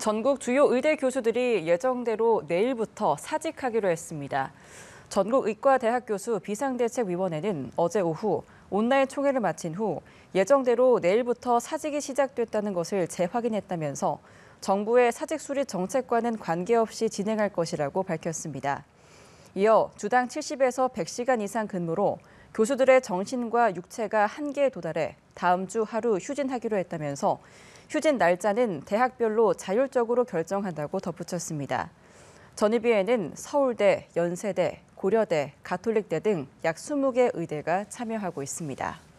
전국 주요 의대 교수들이 예정대로 내일부터 사직하기로 했습니다. 전국의과대학 교수 비상대책위원회는 어제 오후 온라인 총회를 마친 후 예정대로 내일부터 사직이 시작됐다는 것을 재확인했다면서 정부의 사직 수립 정책과는 관계없이 진행할 것이라고 밝혔습니다. 이어 주당 70에서 100시간 이상 근무로 교수들의 정신과 육체가 한계에 도달해 다음 주 하루 휴진하기로 했다면서 휴진 날짜는 대학별로 자율적으로 결정한다고 덧붙였습니다. 전입위에는 서울대, 연세대, 고려대, 가톨릭대 등 약 20개 의대가 참여하고 있습니다.